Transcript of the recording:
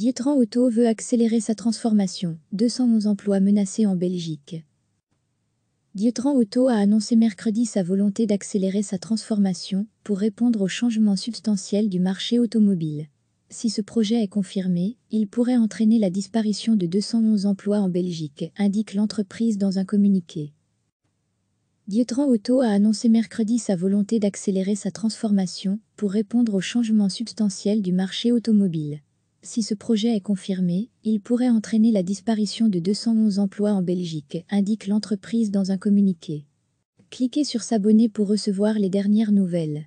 Dietran Auto veut accélérer sa transformation. 211 emplois menacés en Belgique. Dietran Auto a annoncé mercredi sa volonté d'accélérer sa transformation pour répondre aux changements substantiels du marché automobile. Si ce projet est confirmé, il pourrait entraîner la disparition de 211 emplois en Belgique, indique l'entreprise dans un communiqué. Dietran Auto a annoncé mercredi sa volonté d'accélérer sa transformation pour répondre aux changements substantiels du marché automobile. Si ce projet est confirmé, il pourrait entraîner la disparition de 211 emplois en Belgique, indique l'entreprise dans un communiqué. Cliquez sur S'abonner pour recevoir les dernières nouvelles.